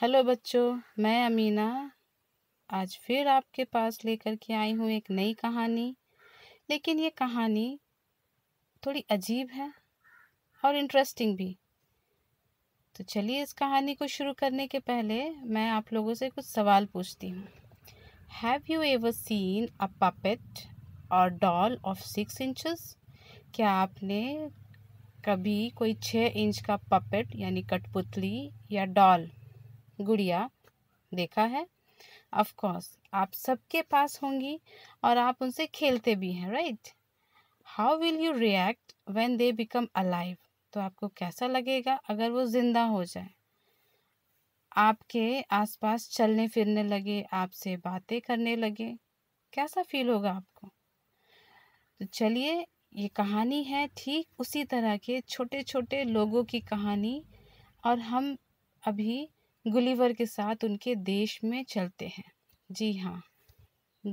Hello बच्चों मैं अमीना आज फिर आपके पास लेकर के आई हूँ एक नई कहानी लेकिन ये कहानी थोड़ी अजीब है और इंटरेस्टिंग भी तो चलिए इस कहानी को शुरू करने के पहले मैं आप लोगों से कुछ सवाल पूछती हूँ have you ever seen a puppet और डॉल ऑफ सिक्स इंचज क्या आपने कभी कोई छः इंच का पपेट यानी कठपुतली या डॉल गुड़िया देखा है ऑफ कोर्स आप सबके पास होंगी और आप उनसे खेलते भी हैं right how will you react when they become alive तो आपको कैसा लगेगा अगर वो ज़िंदा हो जाए आपके आसपास चलने फिरने लगे आपसे बातें करने लगे कैसा फील होगा आपको तो चलिए ये कहानी है ठीक उसी तरह के छोटे छोटे लोगों की कहानी और हम अभी गुलीवर के साथ उनके देश में चलते हैं जी हाँ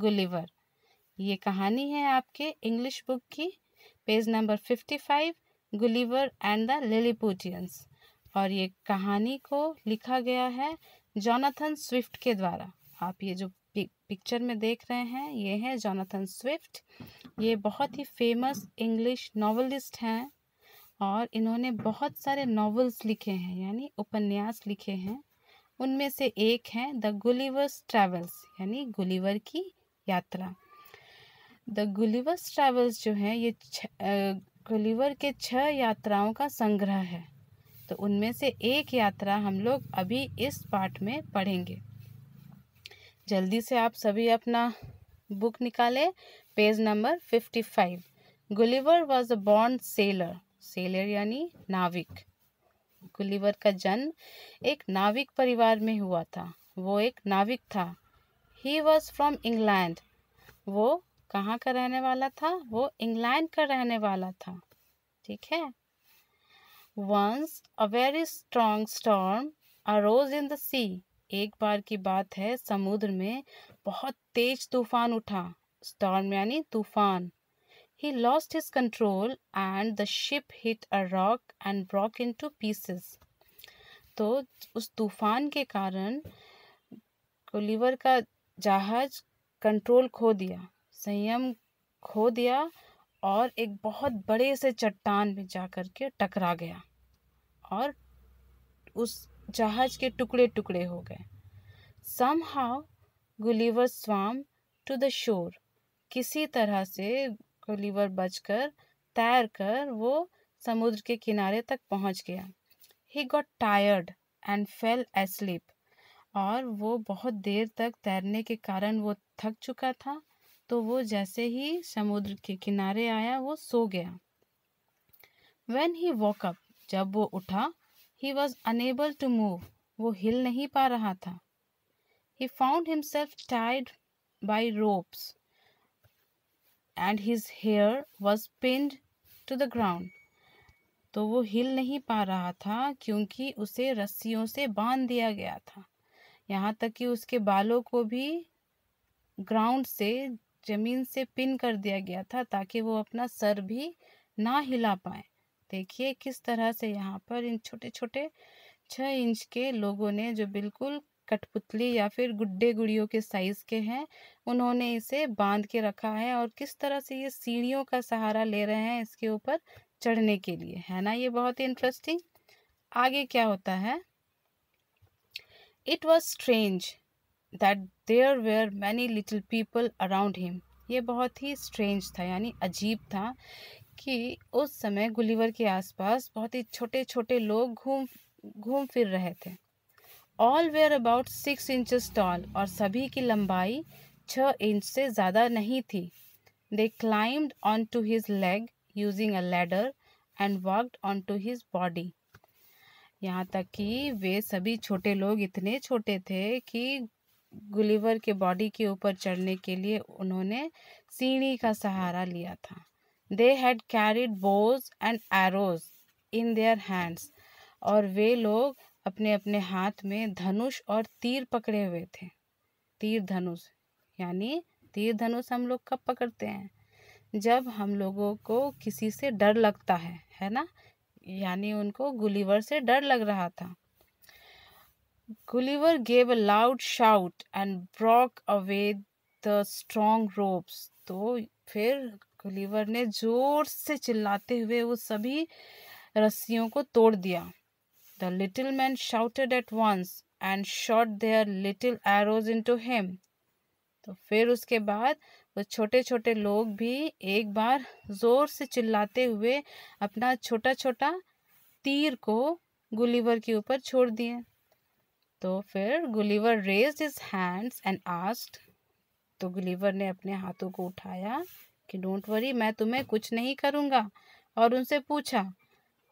गुलीवर ये कहानी है आपके इंग्लिश बुक की page number fifty five Gulliver and the Lilliputians और ये कहानी को लिखा गया है जोनाथन स्विफ्ट के द्वारा आप ये जो पिक्चर में देख रहे हैं ये है जोनाथन स्विफ्ट ये बहुत ही फेमस इंग्लिश नॉवलिस्ट हैं और इन्होंने बहुत सारे नॉवेल्स लिखे हैं यानी उपन्यास लिखे हैं उनमें से एक है द गुलिवर्स ट्रैवल्स यानी गुलिवर की यात्रा द गुलिवर्स ट्रैवल्स जो है ये गुलिवर के छह यात्राओं का संग्रह है तो उनमें से एक यात्रा हम लोग अभी इस पाठ में पढ़ेंगे जल्दी से आप सभी अपना बुक निकालें page number fifty five Gulliver was a bond sailor sailor यानी नाविक गुलिवर का जन्म एक नाविक परिवार में हुआ था वो एक नाविक था ही वॉज फ्रॉम इंग्लैंड वो कहाँ का रहने वाला था वो इंग्लैंड का रहने वाला था ठीक है once a very strong storm arose in the sea एक बार की बात है समुद्र में बहुत तेज तूफान उठा स्टॉर्म यानी तूफान He lost his control and the ship hit a rock and broke into pieces. तो उस तूफान के कारण कोलिवर का जहाज कंट्रोल खो दिया संयम खो दिया और एक बहुत बड़े से चट्टान में जा कर के टकरा गया और उस जहाज के टुकड़े टुकड़े हो गए सम हाउ गुलीवर स्वाम टू द शोर किसी तरह से को लीवर बचकर तैर कर वो समुद्र के किनारे तक पहुंच गया he got tired and fell asleep और वो बहुत देर तक तैरने के कारण वो थक चुका था तो वो जैसे ही समुद्र के किनारे आया वो सो गया वेन ही वॉकअप जब वो उठा he was unable to move वो हिल नहीं पा रहा था he found himself tied by ropes and his hair was pinned to the ground तो वो हिल नहीं पा रहा था क्योंकि उसे रस्सियों से बांध दिया गया था यहाँ तक कि उसके बालों को भी ग्राउंड से ज़मीन से पिन कर दिया गया था ताकि वो अपना सर भी ना हिला पाए देखिए किस तरह से यहाँ पर इन छोटे छोटे छः इंच के लोगों ने जो बिल्कुल कठपुतली या फिर गुड्डे गुड़ियों के साइज़ के हैं उन्होंने इसे बांध के रखा है और किस तरह से ये सीढ़ियों का सहारा ले रहे हैं इसके ऊपर चढ़ने के लिए है ना ये बहुत ही इंटरेस्टिंग आगे क्या होता है it was strange that there were many little people around him ये बहुत ही स्ट्रेंज था यानी अजीब था कि उस समय गुलीवर के आसपास बहुत ही छोटे छोटे लोग घूम घूम फिर रहे थे all were about six inches tall और सभी की लंबाई छः इंच से ज़्यादा नहीं थी they climbed on to his leg using a ladder and walked on to his body यहाँ तक कि वे सभी छोटे लोग इतने छोटे थे कि गुलीवर के बॉडी के ऊपर चढ़ने के लिए उन्होंने सीढ़ी का सहारा लिया था they had carried bows and arrows in their hands और वे लोग अपने अपने हाथ में धनुष और तीर पकड़े हुए थे तीर धनुष यानी तीर धनुष हम लोग कब पकड़ते हैं जब हम लोगों को किसी से डर लगता है है ना यानी उनको गुलीवर से डर लग रहा था Gulliver gave a loud shout and broke away the strong ropes तो फिर गुलीवर ने जोर से चिल्लाते हुए वो सभी रस्सियों को तोड़ दिया The little men shouted at once and shot their little arrows into him. तो फिर उसके बाद वो छोटे छोटे लोग भी एक बार ज़ोर से चिल्लाते हुए अपना छोटा छोटा तीर को गुलीवर के ऊपर छोड़ दिए तो फिर Gulliver raised his hands and asked तो गुलीवर ने अपने हाथों को उठाया कि डोंट वरी मैं तुम्हें कुछ नहीं करूँगा और उनसे पूछा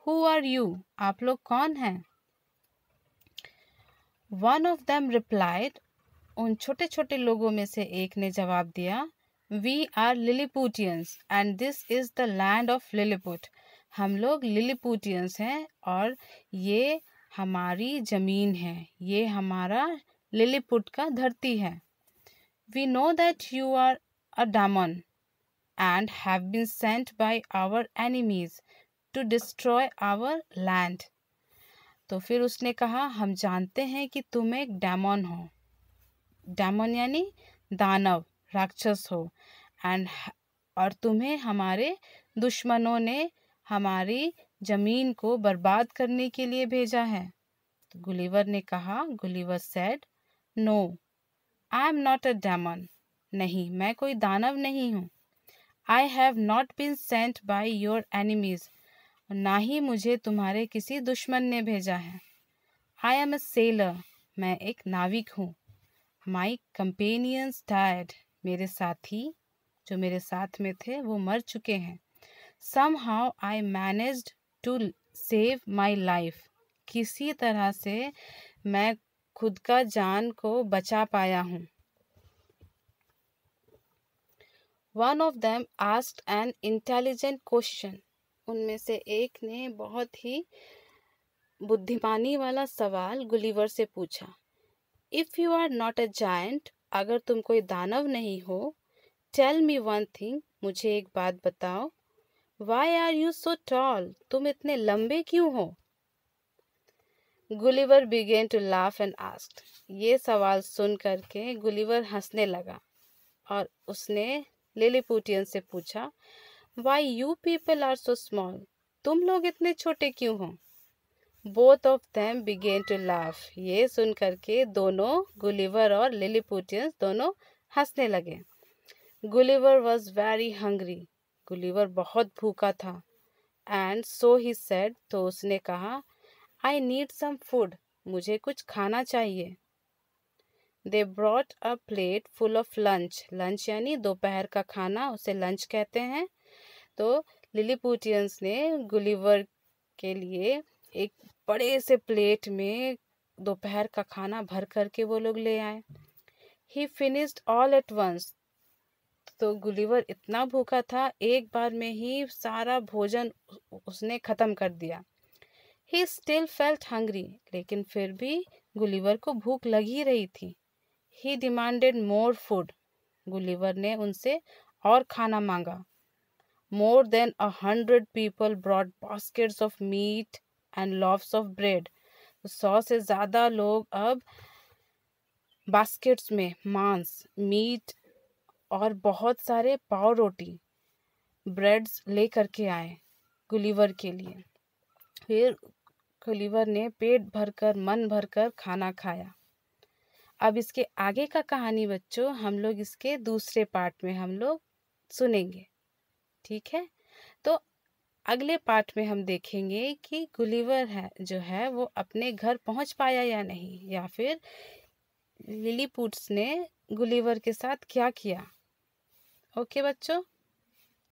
हु आर यू आप लोग कौन हैं वन ऑफ देम रिप्लाइड उन छोटे छोटे लोगों में से एक ने जवाब दिया we are Lilliputians and this is the land of Lilliput हम लोग लिलीपुटियंस हैं और ये हमारी ज़मीन है ये हमारा लिलीपुट का धरती है we know that you are a demon and have been sent by our enemies to destroy our land तो फिर उसने कहा हम जानते हैं कि तुम एक डैमोन हो डैमोन यानी दानव राक्षस हो एंड और तुम्हें हमारे दुश्मनों ने हमारी जमीन को बर्बाद करने के लिए भेजा है तो गुलीवर ने कहा Gulliver said no I am not a demon नहीं मैं कोई दानव नहीं हूँ I have not been sent by your enemies और ना ही मुझे तुम्हारे किसी दुश्मन ने भेजा है आई एम ए सेलर मैं एक नाविक हूँ माई कंपेनियंस डायड मेरे साथी जो मेरे साथ में थे वो मर चुके हैं somehow I manage to save my life किसी तरह से मैं खुद का जान को बचा पाया हूँ one of them asked an intelligent question उनमें से एक ने बहुत ही बुद्धिमानी वाला सवाल गुलीवर से पूछा if you are not a giant अगर तुम कोई दानव नहीं हो टेल मी वन थिंग मुझे एक बात बताओ why are you so tall तुम इतने लंबे क्यों हो Gulliver began to laugh and asked ये सवाल सुन करके गुलीवर हंसने लगा और उसने लिलीपुटियन से पूछा why you people are so small तुम लोग इतने छोटे क्यों हो both of them began to laugh ये सुन करके दोनों गुलिवर और लिलीपुटियंस दोनों हंसने लगे Gulliver was very hungry Gulliver बहुत भूखा था एंड सो ही सेड तो उसने कहा आई नीड सम फूड मुझे कुछ खाना चाहिए they brought a plate full of lunch lunch यानी दोपहर का खाना उसे लंच कहते हैं तो लिलीपुटियंस ने गुलीवर के लिए एक बड़े से प्लेट में दोपहर का खाना भर करके वो लोग ले आए he finished all at once तो गुलीवर इतना भूखा था एक बार में ही सारा भोजन उसने ख़त्म कर दिया ही स्टिल फेल्ट हंग्री लेकिन फिर भी गुलीवर को भूख लगी रही थी ही डिमांडेड मोर फूड गुलीवर ने उनसे और खाना मांगा More than a hundred people brought baskets of meat and loaves of bread. सौ से ज़्यादा लोग अब बास्केट्स में मांस मीट और बहुत सारे पाव रोटी ब्रेड्स ले करके आए गुलीवर के लिए फिर गुलीवर ने पेट भरकर मन भरकर खाना खाया अब इसके आगे का कहानी बच्चों हम लोग इसके दूसरे पार्ट में हम लोग सुनेंगे ठीक है तो अगले पार्ट में हम देखेंगे कि गुलीवर है जो है वो अपने घर पहुंच पाया या नहीं या फिर पुट्स ने गुलीवर के साथ क्या किया ओके बच्चों